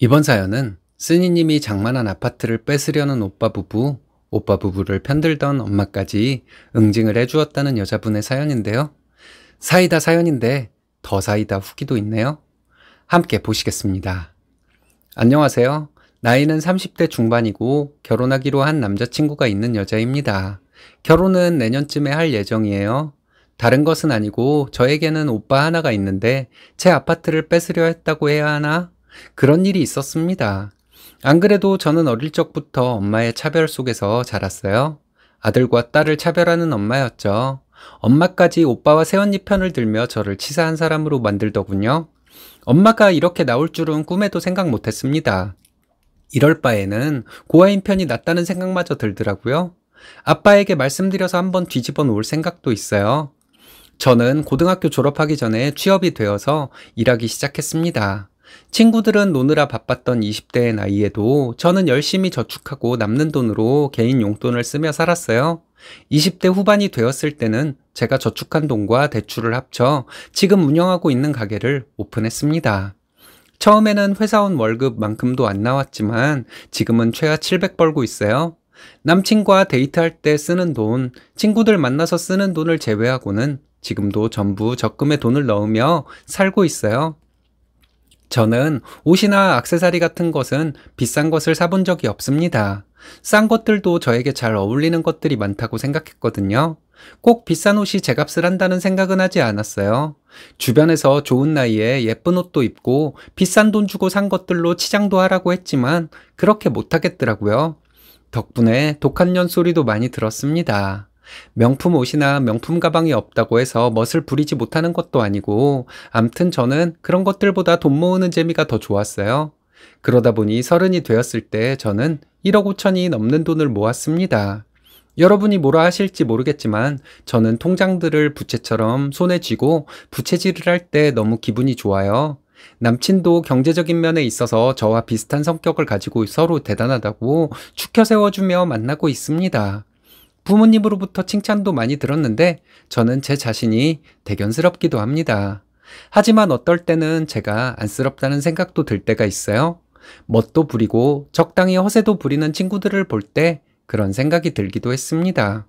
이번 사연은 쓰니님이 장만한 아파트를 뺏으려는 오빠 부부, 오빠 부부를 편들던 엄마까지 응징을 해주었다는 여자분의 사연인데요. 사이다 사연인데 더 사이다 후기도 있네요. 함께 보시겠습니다. 안녕하세요. 나이는 30대 중반이고 결혼하기로 한 남자친구가 있는 여자입니다. 결혼은 내년쯤에 할 예정이에요. 다른 것은 아니고 저에게는 오빠 하나가 있는데 제 아파트를 뺏으려 했다고 해야 하나? 그런 일이 있었습니다. 안 그래도 저는 어릴 적부터 엄마의 차별 속에서 자랐어요. 아들과 딸을 차별하는 엄마였죠. 엄마까지 오빠와 새언니 편을 들며 저를 치사한 사람으로 만들더군요. 엄마가 이렇게 나올 줄은 꿈에도 생각 못했습니다. 이럴 바에는 고아인 편이 낫다는 생각마저 들더라고요. 아빠에게 말씀드려서 한번 뒤집어 놓을 생각도 있어요. 저는 고등학교 졸업하기 전에 취업이 되어서 일하기 시작했습니다. 친구들은 노느라 바빴던 20대의 나이에도 저는 열심히 저축하고 남는 돈으로 개인 용돈을 쓰며 살았어요. 20대 후반이 되었을 때는 제가 저축한 돈과 대출을 합쳐 지금 운영하고 있는 가게를 오픈했습니다. 처음에는 회사원 월급만큼도 안 나왔지만 지금은 최하 700 벌고 있어요. 남친과 데이트할 때 쓰는 돈, 친구들 만나서 쓰는 돈을 제외하고는 지금도 전부 적금에 돈을 넣으며 살고 있어요. 저는 옷이나 악세사리 같은 것은 비싼 것을 사본 적이 없습니다. 싼 것들도 저에게 잘 어울리는 것들이 많다고 생각했거든요. 꼭 비싼 옷이 제 값을 한다는 생각은 하지 않았어요. 주변에서 좋은 나이에 예쁜 옷도 입고 비싼 돈 주고 산 것들로 치장도 하라고 했지만 그렇게 못하겠더라고요. 덕분에 독한 년 소리도 많이 들었습니다. 명품 옷이나 명품 가방이 없다고 해서 멋을 부리지 못하는 것도 아니고, 암튼 저는 그런 것들보다 돈 모으는 재미가 더 좋았어요. 그러다 보니 서른이 되었을 때 저는 1억 5천이 넘는 돈을 모았습니다. 여러분이 뭐라 하실지 모르겠지만 저는 통장들을 부채처럼 손에 쥐고 부채질을 할 때 너무 기분이 좋아요. 남친도 경제적인 면에 있어서 저와 비슷한 성격을 가지고 서로 대단하다고 축혀 세워주며 만나고 있습니다. 부모님으로부터 칭찬도 많이 들었는데 저는 제 자신이 대견스럽기도 합니다. 하지만 어떨 때는 제가 안쓰럽다는 생각도 들 때가 있어요. 멋도 부리고 적당히 허세도 부리는 친구들을 볼 때 그런 생각이 들기도 했습니다.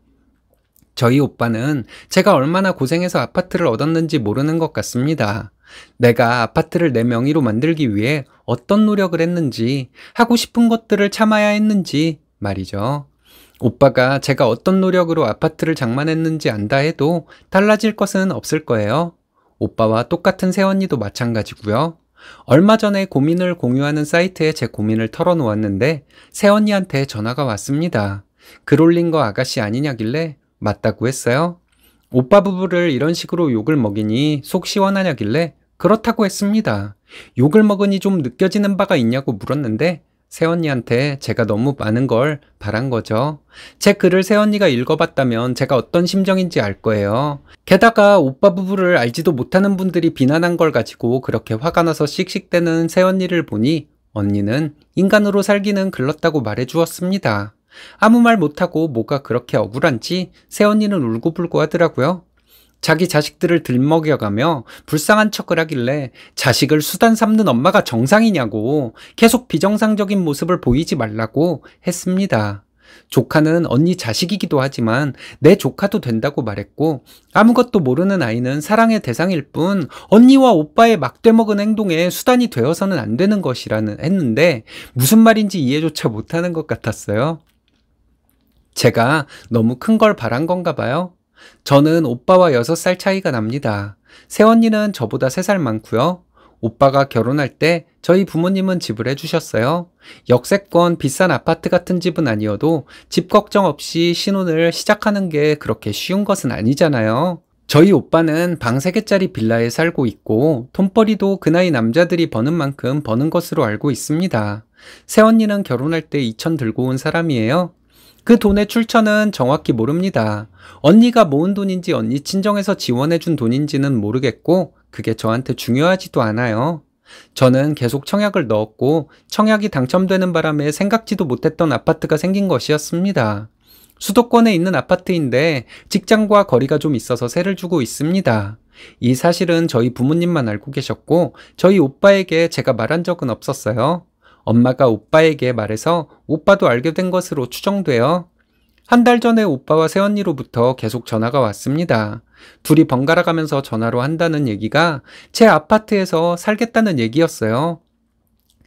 저희 오빠는 제가 얼마나 고생해서 아파트를 얻었는지 모르는 것 같습니다. 내가 아파트를 내 명의로 만들기 위해 어떤 노력을 했는지, 하고 싶은 것들을 참아야 했는지 말이죠. 오빠가 제가 어떤 노력으로 아파트를 장만했는지 안다 해도 달라질 것은 없을 거예요. 오빠와 똑같은 새언니도 마찬가지고요. 얼마 전에 고민을 공유하는 사이트에 제 고민을 털어놓았는데 새언니한테 전화가 왔습니다. 글 올린 거 아가씨 아니냐길래 맞다고 했어요. 오빠 부부를 이런 식으로 욕을 먹이니 속 시원하냐길래 그렇다고 했습니다. 욕을 먹으니 좀 느껴지는 바가 있냐고 물었는데 새언니한테 제가 너무 많은 걸 바란 거죠. 제 글을 새언니가 읽어봤다면 제가 어떤 심정인지 알 거예요. 게다가 오빠 부부를 알지도 못하는 분들이 비난한 걸 가지고 그렇게 화가 나서 씩씩대는 새언니를 보니 언니는 인간으로 살기는 글렀다고 말해주었습니다. 아무 말 못하고 뭐가 그렇게 억울한지 새언니는 울고불고 하더라고요. 자기 자식들을 들먹여가며 불쌍한 척을 하길래 자식을 수단 삼는 엄마가 정상이냐고 계속 비정상적인 모습을 보이지 말라고 했습니다. 조카는 언니 자식이기도 하지만 내 조카도 된다고 말했고 아무것도 모르는 아이는 사랑의 대상일 뿐 언니와 오빠의 막대먹은 행동에 수단이 되어서는 안 되는 것이라는 했는데 무슨 말인지 이해조차 못하는 것 같았어요. 제가 너무 큰 걸 바란 건가 봐요. 저는 오빠와 6살 차이가 납니다. 새언니는 저보다 3살 많고요. 오빠가 결혼할 때 저희 부모님은 집을 해주셨어요. 역세권 비싼 아파트 같은 집은 아니어도 집 걱정 없이 신혼을 시작하는 게 그렇게 쉬운 것은 아니잖아요. 저희 오빠는 방 3개짜리 빌라에 살고 있고 돈벌이도 그 나이 남자들이 버는 만큼 버는 것으로 알고 있습니다. 새언니는 결혼할 때 2천 들고 온 사람이에요. 그 돈의 출처는 정확히 모릅니다. 언니가 모은 돈인지 언니 친정에서 지원해준 돈인지는 모르겠고 그게 저한테 중요하지도 않아요. 저는 계속 청약을 넣었고 청약이 당첨되는 바람에 생각지도 못했던 아파트가 생긴 것이었습니다. 수도권에 있는 아파트인데 직장과 거리가 좀 있어서 세를 주고 있습니다. 이 사실은 저희 부모님만 알고 계셨고 저희 오빠에게 제가 말한 적은 없었어요. 엄마가 오빠에게 말해서 오빠도 알게 된 것으로 추정되어 한 달 전에 오빠와 새언니로부터 계속 전화가 왔습니다. 둘이 번갈아 가면서 전화로 한다는 얘기가 제 아파트에서 살겠다는 얘기였어요.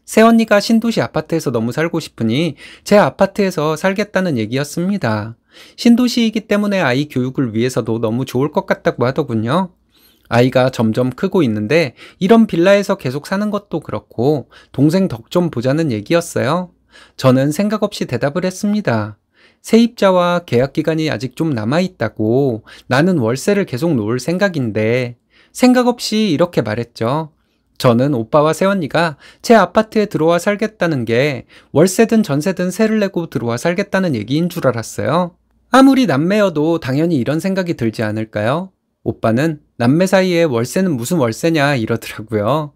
새언니가 신도시 아파트에서 너무 살고 싶으니 제 아파트에서 살겠다는 얘기였습니다. 신도시이기 때문에 아이 교육을 위해서도 너무 좋을 것 같다고 하더군요. 아이가 점점 크고 있는데 이런 빌라에서 계속 사는 것도 그렇고 동생 덕 좀 보자는 얘기였어요. 저는 생각 없이 대답을 했습니다. 세입자와 계약 기간이 아직 좀 남아있다고 나는 월세를 계속 놓을 생각인데 생각 없이 이렇게 말했죠. 저는 오빠와 세언니가 제 아파트에 들어와 살겠다는 게 월세든 전세든 세를 내고 들어와 살겠다는 얘기인 줄 알았어요. 아무리 남매여도 당연히 이런 생각이 들지 않을까요? 오빠는 남매 사이에 월세는 무슨 월세냐 이러더라고요.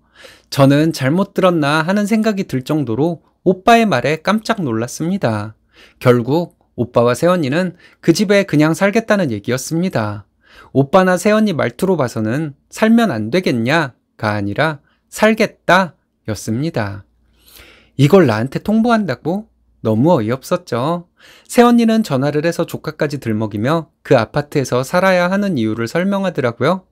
저는 잘못 들었나 하는 생각이 들 정도로 오빠의 말에 깜짝 놀랐습니다. 결국 오빠와 세언니는 그 집에 그냥 살겠다는 얘기였습니다. 오빠나 세언니 말투로 봐서는 살면 안 되겠냐가 아니라 살겠다 였습니다. 이걸 나한테 통보한다고? 너무 어이없었죠. 새언니는 전화를 해서 조카까지 들먹이며 그 아파트에서 살아야 하는 이유를 설명하더라고요.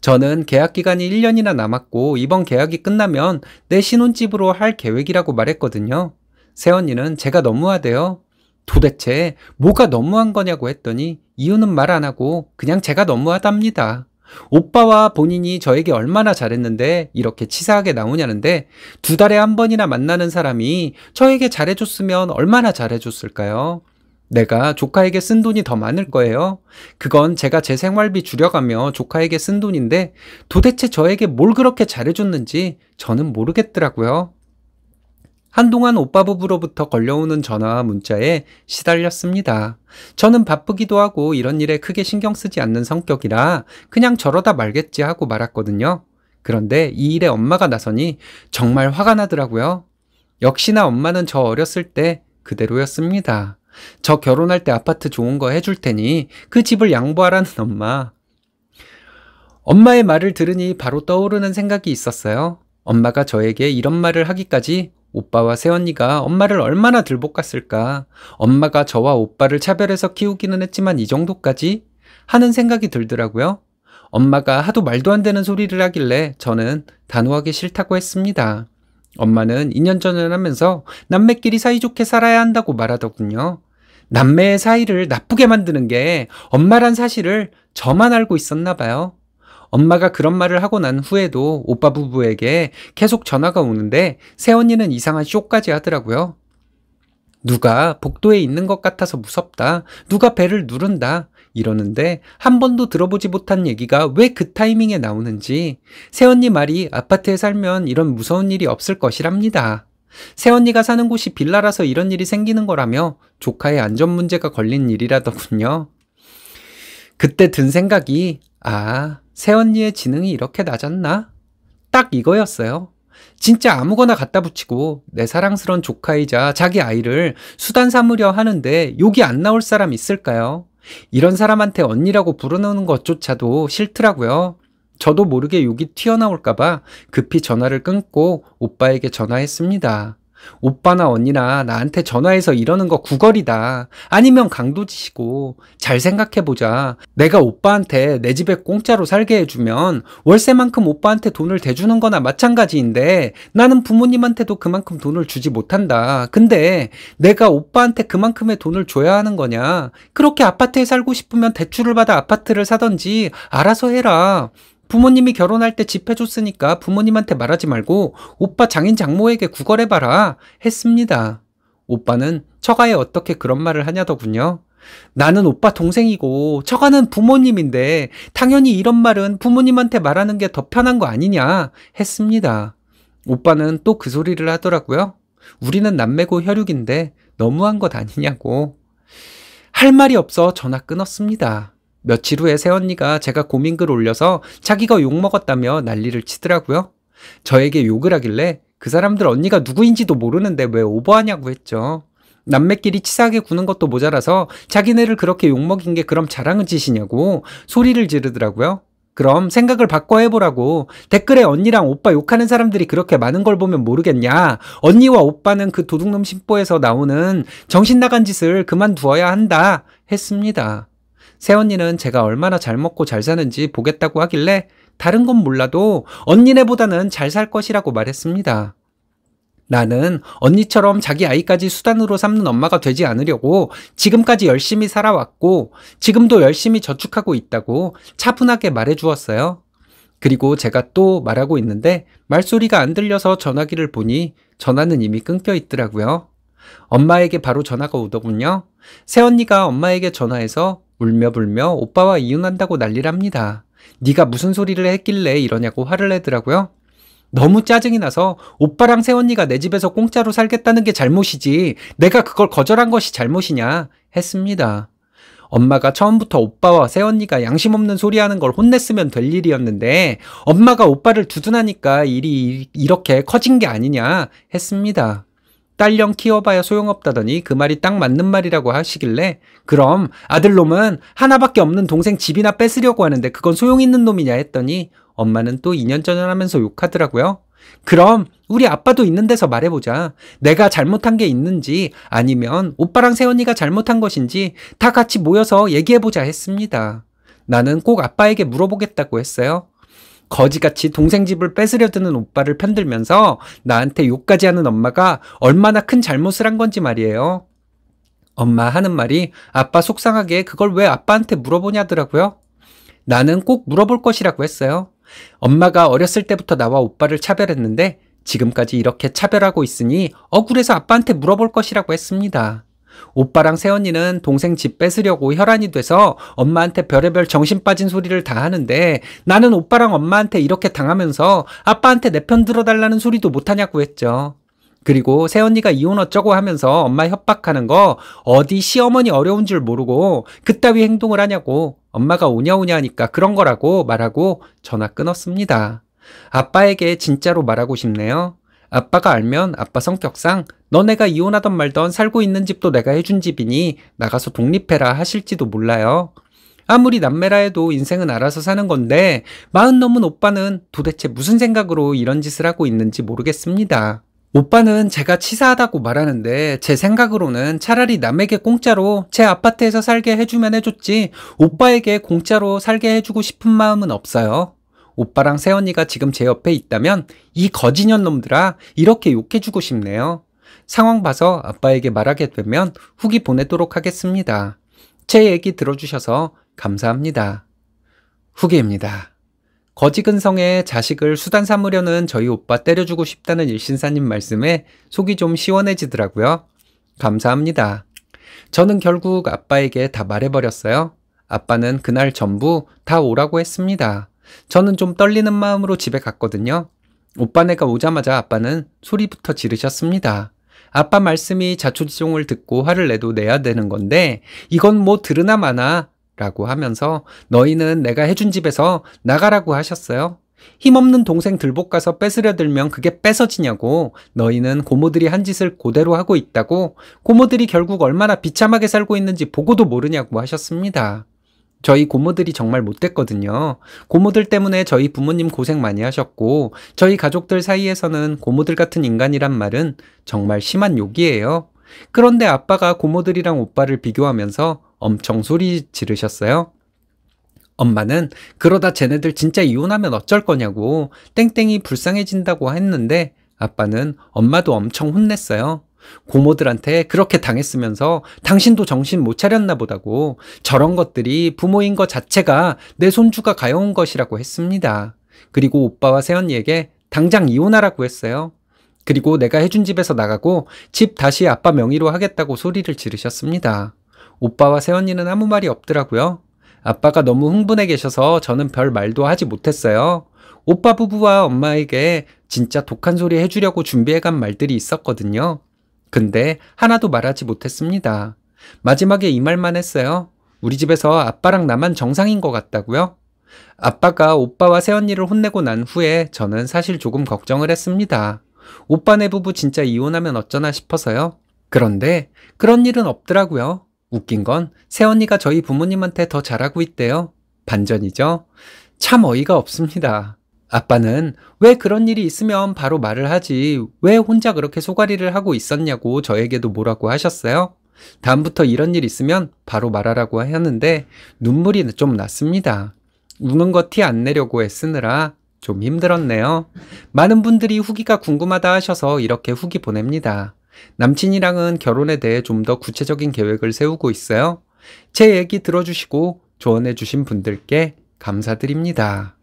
저는 계약 기간이 1년이나 남았고 이번 계약이 끝나면 내 신혼집으로 할 계획이라고 말했거든요. 세언니는 제가 너무하대요. 도대체 뭐가 너무한 거냐고 했더니 이유는 말 안 하고 그냥 제가 너무하답니다. 오빠와 본인이 저에게 얼마나 잘했는데 이렇게 치사하게 나오냐는데 두 달에 한 번이나 만나는 사람이 저에게 잘해줬으면 얼마나 잘해줬을까요? 내가 조카에게 쓴 돈이 더 많을 거예요. 그건 제가 제 생활비 줄여가며 조카에게 쓴 돈인데 도대체 저에게 뭘 그렇게 잘해줬는지 저는 모르겠더라고요. 한동안 오빠 부부로부터 걸려오는 전화와 문자에 시달렸습니다. 저는 바쁘기도 하고 이런 일에 크게 신경 쓰지 않는 성격이라 그냥 저러다 말겠지 하고 말았거든요. 그런데 이 일에 엄마가 나서니 정말 화가 나더라고요. 역시나 엄마는 저 어렸을 때 그대로였습니다. 저 결혼할 때 아파트 좋은 거 해줄 테니 그 집을 양보하라는 엄마. 엄마의 말을 들으니 바로 떠오르는 생각이 있었어요. 엄마가 저에게 이런 말을 하기까지 오빠와 새언니가 엄마를 얼마나 들볶았을까. 엄마가 저와 오빠를 차별해서 키우기는 했지만 이 정도까지 하는 생각이 들더라고요. 엄마가 하도 말도 안 되는 소리를 하길래 저는 단호하게 싫다고 했습니다. 엄마는 2년 전을 하면서 남매끼리 사이좋게 살아야 한다고 말하더군요. 남매 의 사이를 나쁘게 만드는 게 엄마란 사실을 저만 알고 있었나 봐요. 엄마가 그런 말을 하고 난 후에도 오빠 부부에게 계속 전화가 오는데 새언니는 이상한 쇼까지 하더라고요. 누가 복도에 있는 것 같아서 무섭다. 누가 배를 누른다. 이러는데 한 번도 들어보지 못한 얘기가 왜 그 타이밍에 나오는지 새언니 말이 아파트에 살면 이런 무서운 일이 없을 것이랍니다. 새언니가 사는 곳이 빌라라서 이런 일이 생기는 거라며 조카의 안전 문제가 걸린 일이라더군요. 그때 든 생각이 아, 새언니의 지능이 이렇게 낮았나? 딱 이거였어요. 진짜 아무거나 갖다 붙이고 내 사랑스런 조카이자 자기 아이를 수단 삼으려 하는데 욕이 안 나올 사람 있을까요? 이런 사람한테 언니라고 부르는 것조차도 싫더라고요. 저도 모르게 욕이 튀어나올까봐 급히 전화를 끊고 오빠에게 전화했습니다. 오빠나 언니나 나한테 전화해서 이러는 거 구걸이다. 아니면 강도지시고잘 생각해보자. 내가 오빠한테 내 집에 공짜로 살게 해주면 월세만큼 오빠한테 돈을 대주는 거나 마찬가지인데 나는 부모님한테도 그만큼 돈을 주지 못한다. 근데 내가 오빠한테 그만큼의 돈을 줘야 하는 거냐? 그렇게 아파트에 살고 싶으면 대출을 받아 아파트를 사던지 알아서 해라. 부모님이 결혼할 때 집 해줬으니까 부모님한테 말하지 말고 오빠 장인 장모에게 구걸해봐라 했습니다. 오빠는 처가에 어떻게 그런 말을 하냐더군요. 나는 오빠 동생이고 처가는 부모님인데 당연히 이런 말은 부모님한테 말하는 게 더 편한 거 아니냐 했습니다. 오빠는 또 그 소리를 하더라고요. 우리는 남매고 혈육인데 너무한 것 아니냐고. 할 말이 없어 전화 끊었습니다. 며칠 후에 새언니가 제가 고민글 올려서 자기가 욕먹었다며 난리를 치더라고요. 저에게 욕을 하길래 그 사람들 언니가 누구인지도 모르는데 왜 오버하냐고 했죠. 남매끼리 치사하게 구는 것도 모자라서 자기네를 그렇게 욕먹인 게 그럼 자랑은 짓이냐고 소리를 지르더라고요. 그럼 생각을 바꿔 해보라고 댓글에 언니랑 오빠 욕하는 사람들이 그렇게 많은 걸 보면 모르겠냐 언니와 오빠는 그 도둑놈 심보에서 나오는 정신 나간 짓을 그만두어야 한다 했습니다. 새언니는 제가 얼마나 잘 먹고 잘 사는지 보겠다고 하길래 다른 건 몰라도 언니네보다는 잘 살 것이라고 말했습니다. 나는 언니처럼 자기 아이까지 수단으로 삼는 엄마가 되지 않으려고 지금까지 열심히 살아왔고 지금도 열심히 저축하고 있다고 차분하게 말해 주었어요. 그리고 제가 또 말하고 있는데 말소리가 안 들려서 전화기를 보니 전화는 이미 끊겨 있더라고요. 엄마에게 바로 전화가 오더군요. 새언니가 엄마에게 전화해서 울며 불며 오빠와 이혼한다고 난리랍니다. 네가 무슨 소리를 했길래 이러냐고 화를 내더라고요. 너무 짜증이 나서 오빠랑 새언니가 내 집에서 공짜로 살겠다는 게 잘못이지 내가 그걸 거절한 것이 잘못이냐 했습니다. 엄마가 처음부터 오빠와 새언니가 양심 없는 소리 하는 걸 혼냈으면 될 일이었는데 엄마가 오빠를 두둔하니까 일이 이렇게 커진 게 아니냐 했습니다. 딸년 키워봐야 소용없다더니 그 말이 딱 맞는 말이라고 하시길래 그럼 아들놈은 하나밖에 없는 동생 집이나 뺏으려고 하는데 그건 소용있는 놈이냐 했더니 엄마는 또 2년 전을 하면서 욕하더라고요. 그럼 우리 아빠도 있는 데서 말해보자. 내가 잘못한 게 있는지 아니면 오빠랑 세원이가 잘못한 것인지 다 같이 모여서 얘기해보자 했습니다. 나는 꼭 아빠에게 물어보겠다고 했어요. 거지같이 동생 집을 뺏으려 드는 오빠를 편들면서 나한테 욕까지 하는 엄마가 얼마나 큰 잘못을 한 건지 말이에요. 엄마 하는 말이 아빠 속상하게 그걸 왜 아빠한테 물어보냐더라고요. 나는 꼭 물어볼 것이라고 했어요. 엄마가 어렸을 때부터 나와 오빠를 차별했는데 지금까지 이렇게 차별하고 있으니 억울해서 아빠한테 물어볼 것이라고 했습니다. 오빠랑 새언니는 동생 집 뺏으려고 혈안이 돼서 엄마한테 별의별 정신 빠진 소리를 다 하는데 나는 오빠랑 엄마한테 이렇게 당하면서 아빠한테 내 편 들어달라는 소리도 못하냐고 했죠. 그리고 새언니가 이혼 어쩌고 하면서 엄마 협박하는 거 어디 시어머니 어려운 줄 모르고 그따위 행동을 하냐고 엄마가 오냐오냐 하니까 그런 거라고 말하고 전화 끊었습니다. 아빠에게 진짜로 말하고 싶네요. 아빠가 알면 아빠 성격상 너네가 이혼하던 말던 살고 있는 집도 내가 해준 집이니 나가서 독립해라 하실지도 몰라요. 아무리 남매라 해도 인생은 알아서 사는 건데 마흔 넘은 오빠는 도대체 무슨 생각으로 이런 짓을 하고 있는지 모르겠습니다. 오빠는 제가 치사하다고 말하는데 제 생각으로는 차라리 남에게 공짜로 제 아파트에서 살게 해주면 해줬지 오빠에게 공짜로 살게 해주고 싶은 마음은 없어요. 오빠랑 새언니가 지금 제 옆에 있다면 이 거지년 놈들아 이렇게 욕해주고 싶네요. 상황 봐서 아빠에게 말하게 되면 후기 보내도록 하겠습니다. 제 얘기 들어주셔서 감사합니다. 후기입니다. 거지근성에 자식을 수단 삼으려는 저희 오빠 때려주고 싶다는 일신사님 말씀에 속이 좀 시원해지더라고요. 감사합니다. 저는 결국 아빠에게 다 말해버렸어요. 아빠는 그날 전부 다 오라고 했습니다. 저는 좀 떨리는 마음으로 집에 갔거든요. 오빠네가 오자마자 아빠는 소리부터 지르셨습니다. 아빠 말씀이 자초지종을 듣고 화를 내도 내야 되는 건데 이건 뭐 들으나 마나 라고 하면서 너희는 내가 해준 집에서 나가라고 하셨어요. 힘없는 동생 들복 가서 뺏으려 들면 그게 뺏어지냐고 너희는 고모들이 한 짓을 고대로 하고 있다고 고모들이 결국 얼마나 비참하게 살고 있는지 보고도 모르냐고 하셨습니다. 저희 고모들이 정말 못됐거든요. 고모들 때문에 저희 부모님 고생 많이 하셨고, 저희 가족들 사이에서는 고모들 같은 인간이란 말은 정말 심한 욕이에요. 그런데 아빠가 고모들이랑 오빠를 비교하면서 엄청 소리 지르셨어요. 엄마는 그러다 쟤네들 진짜 이혼하면 어쩔 거냐고 땡땡이 불쌍해진다고 했는데 아빠는 엄마도 엄청 혼냈어요. 고모들한테 그렇게 당했으면서 당신도 정신 못 차렸나 보다고 저런 것들이 부모인 것 자체가 내 손주가 가여운 것이라고 했습니다. 그리고 오빠와 세연이에게 당장 이혼하라고 했어요. 그리고 내가 해준 집에서 나가고 집 다시 아빠 명의로 하겠다고 소리를 지르셨습니다. 오빠와 세연이는 아무 말이 없더라고요. 아빠가 너무 흥분해 계셔서 저는 별 말도 하지 못했어요. 오빠 부부와 엄마에게 진짜 독한 소리 해주려고 준비해간 말들이 있었거든요. 근데 하나도 말하지 못했습니다. 마지막에 이 말만 했어요. 우리 집에서 아빠랑 나만 정상인 것 같다고요? 아빠가 오빠와 새언니를 혼내고 난 후에 저는 사실 조금 걱정을 했습니다. 오빠네 부부 진짜 이혼하면 어쩌나 싶어서요. 그런데 그런 일은 없더라고요. 웃긴 건 새언니가 저희 부모님한테 더 잘하고 있대요. 반전이죠? 참 어이가 없습니다. 아빠는 왜 그런 일이 있으면 바로 말을 하지 왜 혼자 그렇게 소가리를 하고 있었냐고 저에게도 뭐라고 하셨어요. 다음부터 이런 일 있으면 바로 말하라고 하는데 눈물이 좀 났습니다. 우는 거 티 안 내려고 애쓰느라 좀 힘들었네요. 많은 분들이 후기가 궁금하다 하셔서 이렇게 후기 보냅니다. 남친이랑은 결혼에 대해 좀 더 구체적인 계획을 세우고 있어요. 제 얘기 들어주시고 조언해주신 분들께 감사드립니다.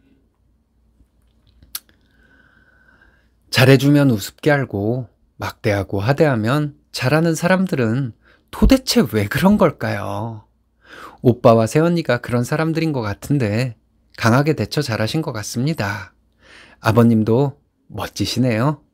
잘해주면 우습게 알고 막대하고 하대하면 잘하는 사람들은 도대체 왜 그런 걸까요? 오빠와 새언니가 그런 사람들인 것 같은데 강하게 대처 잘하신 것 같습니다. 아버님도 멋지시네요.